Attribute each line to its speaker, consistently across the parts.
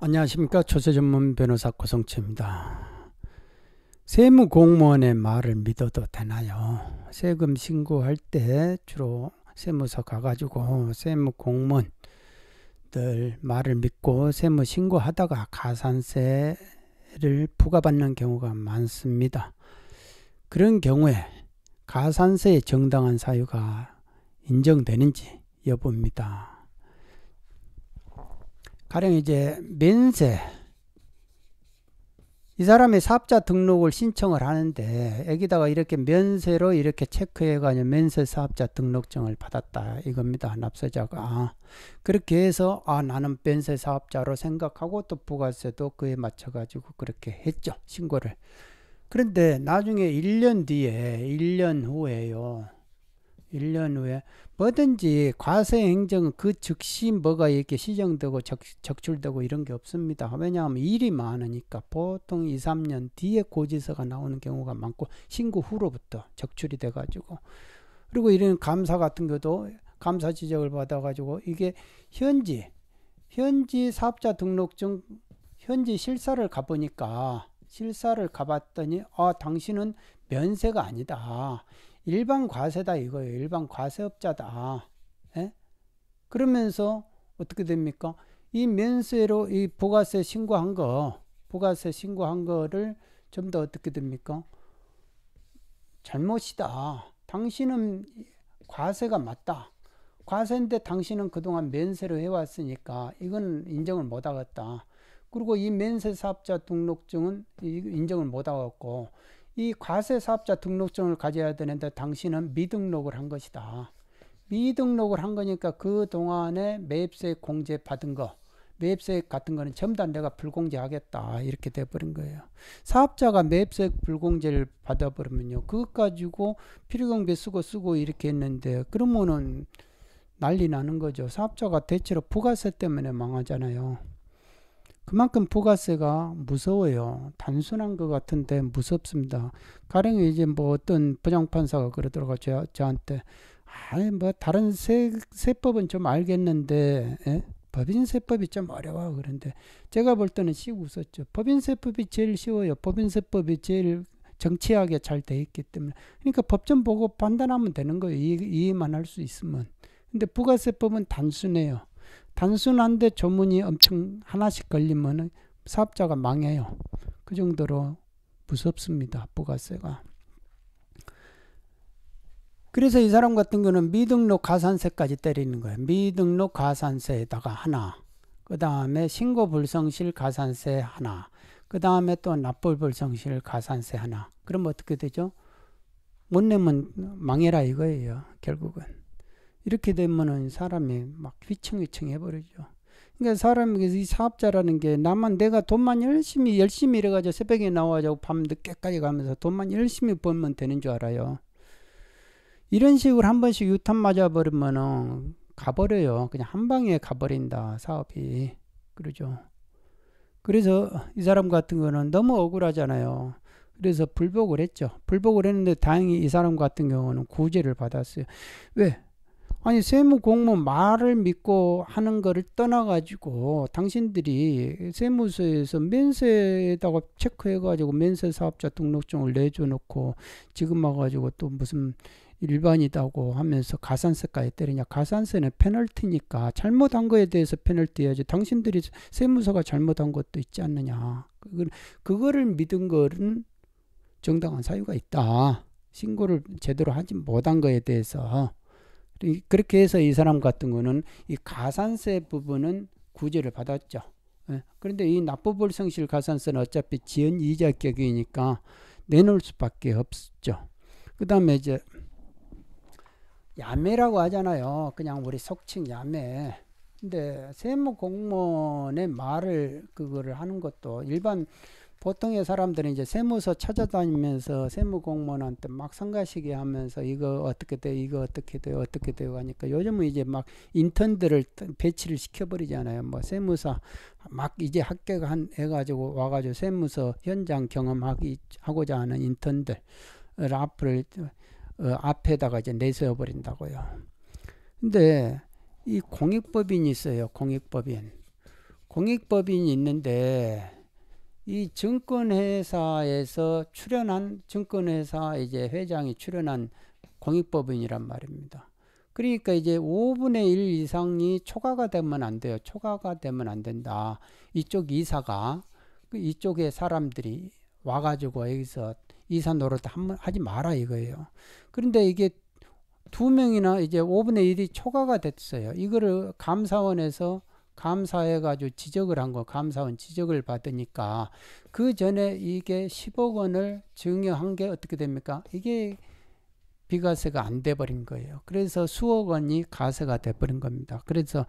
Speaker 1: 안녕하십니까 조세전문 변호사 고성채입니다. 세무공무원의 말을 믿어도 되나요? 세금 신고할 때 주로 세무서 가가지고 세무공무원들 말을 믿고 세무 신고하다가 가산세를 부과받는 경우가 많습니다. 그런 경우에 가산세의 정당한 사유가 인정되는지 여부입니다. 가령 이제 면세 이 사람이 사업자 등록을 신청을 하는데 여기다가 이렇게 면세로 이렇게 체크해가지고 면세 사업자 등록증을 받았다 이겁니다 납세자가 그렇게 해서 아 나는 면세 사업자로 생각하고 또 부가세도 그에 맞춰 가지고 그렇게 했죠 신고를 그런데 나중에 1년 뒤에 1년 후에요 1년 후에 뭐든지 과세 행정은 그 즉시 뭐가 이렇게 시정되고 적, 적출되고 이런 게 없습니다. 왜냐하면 일이 많으니까 보통 2, 3년 뒤에 고지서가 나오는 경우가 많고 신고 후로부터 적출이 돼 가지고 그리고 이런 감사 같은 경우도 감사 지적을 받아 가지고 이게 현지 현지 사업자 등록증 현지 실사를 가보니까 실사를 가봤더니 아 당신은 면세가 아니다. 일반 과세다 이거예요. 일반 과세업자다. 에? 예? 그러면서 어떻게 됩니까? 이 면세로 이 부가세 신고한 거, 부가세 신고한 거를 좀 더 어떻게 됩니까? 잘못이다. 당신은 과세가 맞다. 과세인데 당신은 그동안 면세로 해왔으니까 이건 인정을 못 하겠다. 그리고 이 면세 사업자 등록증은 인정을 못 하겠고 이 과세 사업자 등록증을 가져야 되는데 당신은 미등록을 한 것이다. 미등록을 한 거니까 그 동안에 매입세 공제 받은 거, 매입세 액 같은 거는 전부 다 내가 불공제하겠다 이렇게 돼버린 거예요. 사업자가 매입세 액 불공제를 받아버리면요, 그것 가지고 필요경비 쓰고 쓰고 이렇게 했는데 그러면은 난리 나는 거죠. 사업자가 대체로 부가세 때문에 망하잖아요. 그만큼 부가세가 무서워요. 단순한 것 같은데 무섭습니다. 가령 이제 뭐 어떤 부장판사가 그러더라고 저, 저한테 아니 뭐 다른 세, 세법은 좀 알겠는데 에? 예? 법인세법이 좀 어려워 그런데 제가 볼 때는 씩 웃었죠. 법인세법이 제일 쉬워요. 법인세법이 제일 정치하게 잘 돼 있기 때문에 그러니까 법전 보고 판단하면 되는 거예요. 이해만 할 수 있으면. 근데 부가세법은 단순해요. 단순한데 조문이 엄청 하나씩 걸리면 사업자가 망해요. 그 정도로 무섭습니다. 부가세가. 그래서 이 사람 같은 거는 미등록 가산세까지 때리는 거예요. 미등록 가산세에다가 하나, 그 다음에 신고불성실 가산세 하나, 그 다음에 또 납불불성실 가산세 하나. 그럼 어떻게 되죠? 못 내면 망해라 이거예요. 결국은. 이렇게 되면은 사람이 막 휘청휘청 해버리죠. 그러니까 사람이 사업자라는 게 나만 내가 돈만 열심히 열심히 일해가지고 새벽에 나와가지고 밤 늦게까지 가면서 돈만 열심히 벌면 되는 줄 알아요. 이런 식으로 한 번씩 유탄 맞아버리면은 가버려요. 그냥 한 방에 가버린다 사업이 그러죠. 그래서 이 사람 같은 거는 너무 억울하잖아요. 그래서 불복을 했죠. 불복을 했는데 다행히 이 사람 같은 경우는 구제를 받았어요. 왜? 아니 세무 공무 원 말을 믿고 하는 거를 떠나가지고 당신들이 세무서에서 면세에다가 체크해가지고 면세 사업자 등록증을 내줘놓고 지금 와가지고 또 무슨 일반이다고 하면서 가산세까지 때리냐. 가산세는 페널티니까 잘못한 거에 대해서 페널티 해야지. 당신들이 세무서가 잘못한 것도 있지 않느냐. 그걸, 그거를 믿은 거는 정당한 사유가 있다. 신고를 제대로 하지 못한 거에 대해서 그렇게 해서 이 사람 같은 거는 이 가산세 부분은 구제를 받았죠. 예. 그런데 이 납부불 성실 가산세는 어차피 지연 이자 격이니까 내놓을 수밖에 없죠. 그 다음에 이제 야매라고 하잖아요. 그냥 우리 속칭 야매. 근데 세무 공무원의 말을 그거를 하는 것도 일반 보통의 사람들은 이제 세무서 찾아다니면서 세무 공무원한테 막 성가시게 하면서 이거 어떻게 돼 이거 어떻게 돼 어떻게 돼요 하니까 요즘은 이제 막 인턴들을 배치를 시켜버리잖아요 뭐 세무사 막 이제 합격한 해가지고 와가지고 세무서 현장 경험하기 하고자 하는 인턴들 앞을 어, 앞에다가 이제 내세워 버린다고요 근데 이 공익법인이 있어요 공익법인 공익법인이 있는데 이 증권회사에서 출연한 증권회사 이제 회장이 출연한 공익법인이란 말입니다. 그러니까 이제 5분의 1 이상이 초과가 되면 안 돼요. 초과가 되면 안 된다. 이쪽 이사가 그 이쪽에 사람들이 와가지고 여기서 이사 노릇 한번 하지 마라 이거예요. 그런데 이게 두 명이나 이제 5분의 1이 초과가 됐어요. 이거를 감사원에서 감사해가지고 지적을 한 거, 감사원 지적을 받으니까 그 전에 이게 10억 원을 증여한 게 어떻게 됩니까? 이게 비과세가 안 돼버린 거예요. 그래서 수억 원이 가세가 돼버린 겁니다. 그래서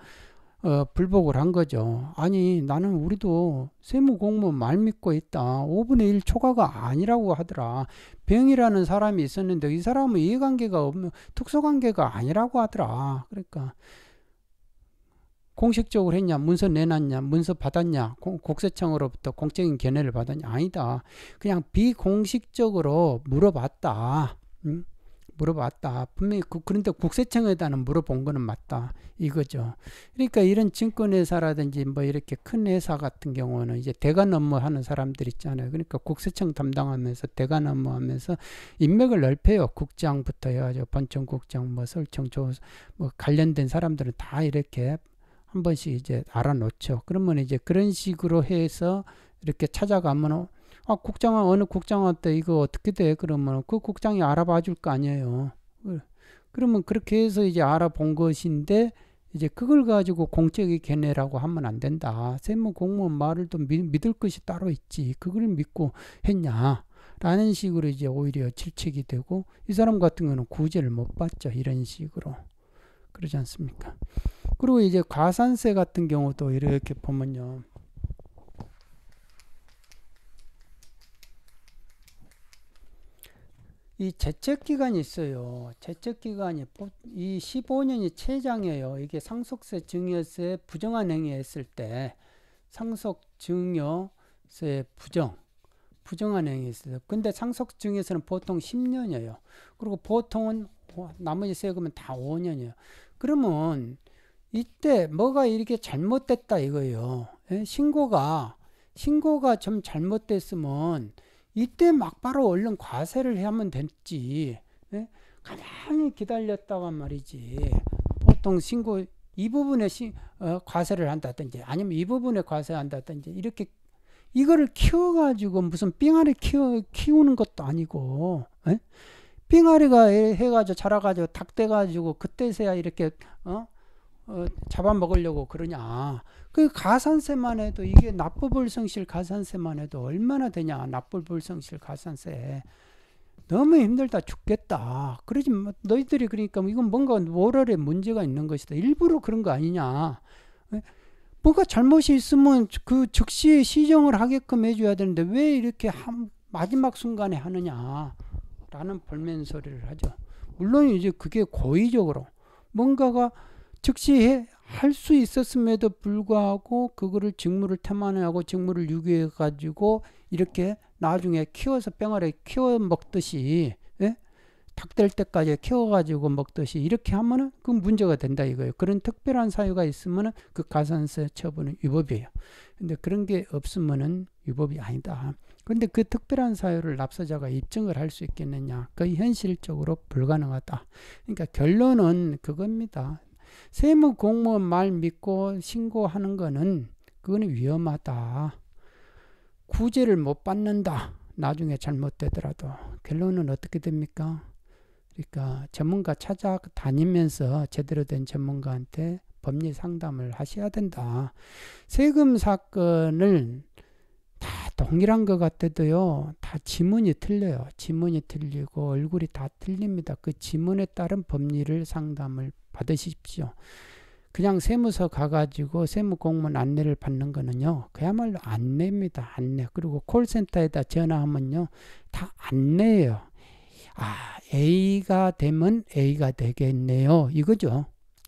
Speaker 1: 어, 불복을 한 거죠. 아니 나는 우리도 세무공무원 말 믿고 있다. 5분의 1 초과가 아니라고 하더라. 병이라는 사람이 있었는데 이 사람은 이해관계가 없는 특수관계가 아니라고 하더라. 그러니까 공식적으로 했냐, 문서 내놨냐, 문서 받았냐, 국세청으로부터 공적인 견해를 받았냐, 아니다. 그냥 비공식적으로 물어봤다. 응? 물어봤다. 분명히 그, 런데 국세청에다는 물어본 거는 맞다. 이거죠. 그러니까 이런 증권회사라든지 뭐 이렇게 큰 회사 같은 경우는 이제 대관 업무 하는 사람들 있잖아요. 그러니까 국세청 담당하면서 대관 업무 하면서 인맥을 넓혀요. 국장부터 해가지고 본청국장뭐 설청, 조, 뭐 관련된 사람들은 다 이렇게 한 번씩 이제 알아놓죠. 그러면 이제 그런 식으로 해서 이렇게 찾아가면 아국장은 어느 국장한테 이거 어떻게 돼? 그러면 그 국장이 알아봐 줄 거 아니에요. 그러면 그렇게 해서 이제 알아본 것인데 이제 그걸 가지고 공적이 걔네라고 하면 안 된다. 세무 공무원 말을 또 미, 믿을 것이 따로 있지. 그걸 믿고 했냐? 라는 식으로 이제 오히려 질책이 되고 이 사람 같은 경우는 구제를 못 받죠. 이런 식으로. 그러지 않습니까? 그리고 이제 과산세 같은 경우도 이렇게 보면요. 이 제책 기간이 있어요. 제책 기간이 이 15년이 최장이에요. 이게 상속세 증여세 부정한 행위 했을 때 상속 증여세 부정 부정한 행위 했을 때 근데 상속 증여세는 보통 10년이에요. 그리고 보통은 나머지 세금은 다 5년이에요. 그러면 이때 뭐가 이렇게 잘못됐다 이거예요. 예? 신고가 신고가 좀 잘못됐으면 이때 막바로 얼른 과세를 하면 됐지. 예? 가만히 기다렸다가 말이지. 보통 신고 이 부분에 시, 어, 과세를 한다든지 아니면 이 부분에 과세한다든지 이렇게 이거를 키워가지고 무슨 삥아리 키워, 키우는 것도 아니고 예? 삥아리가 해가지고 자라가지고 닭 돼가지고 그때서야 이렇게 어? 어, 잡아먹으려고 그러냐. 그 가산세만 해도 이게 납부불성실 가산세만 해도 얼마나 되냐. 납부불성실 가산세. 너무 힘들다 죽겠다. 그러지 뭐, 너희들이 그러니까 뭐 이건 뭔가 모럴에 문제가 있는 것이다. 일부러 그런 거 아니냐. 예? 뭔가 잘못이 있으면 그 즉시 시정을 하게끔 해줘야 되는데 왜 이렇게 한, 마지막 순간에 하느냐라는 벌면 소리를 하죠. 물론 이제 그게 고의적으로 뭔가가 즉시 할 수 있었음에도 불구하고 그거를 직무를 태만해하고 직무를 유기해 가지고 이렇게 나중에 키워서 병아리 키워 먹듯이 예? 닭될 때까지 키워가지고 먹듯이 이렇게 하면은 그 문제가 된다 이거예요. 그런 특별한 사유가 있으면은 그 가산세 처분은 위법이에요. 근데 그런 게 없으면은 위법이 아니다. 근데 그 특별한 사유를 납세자가 입증을 할 수 있겠느냐? 거 현실적으로 불가능하다. 그러니까 결론은 그겁니다. 세무 공무원 말 믿고 신고하는 거는 그거는 위험하다. 구제를 못 받는다. 나중에 잘못되더라도 결론은 어떻게 됩니까? 그러니까 전문가 찾아다니면서 제대로 된 전문가한테 법리 상담을 하셔야 된다. 세금 사건을 다 동일한 것 같아도요, 다 지문이 틀려요. 지문이 틀리고 얼굴이 다 틀립니다. 그 지문에 따른 법리를 상담을 받으십시오. 그냥 세무서 가가지고 세무 공무원 안내를 받는 거는요, 그야말로 안내입니다. 안내. 그리고 콜센터에다 전화하면요, 다 안내예요. 아, A가 되면 A가 되겠네요. 이거죠.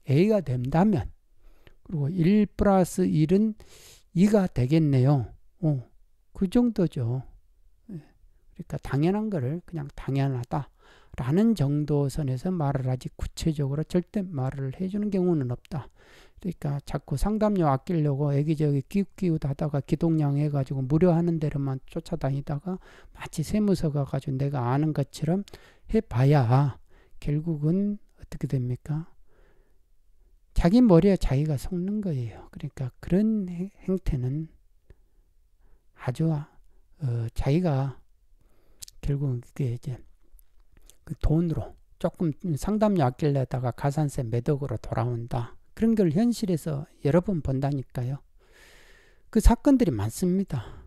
Speaker 1: A가 된다면. 그리고 1 플러스 1은 2가 되겠네요. 어, 그 정도죠. 예. 그러니까 당연한 거를 그냥 당연하다. 라는 정도 선에서 말을 하지 구체적으로 절대 말을 해주는 경우는 없다. 그러니까 자꾸 상담료 아끼려고 애기저기 끼웃끼웃 하다가 기동량 해가지고 무료 하는 대로만 쫓아다니다가 마치 세무서 가가지고 내가 아는 것처럼 해봐야 결국은 어떻게 됩니까? 자기 머리에 자기가 속는 거예요. 그러니까 그런 행태는 아주 어, 자기가 결국은 그게 이제 그 돈으로 조금 상담약길내다가 가산세 매덕으로 돌아온다. 그런 걸 현실에서 여러 번 본다니까요. 그 사건들이 많습니다.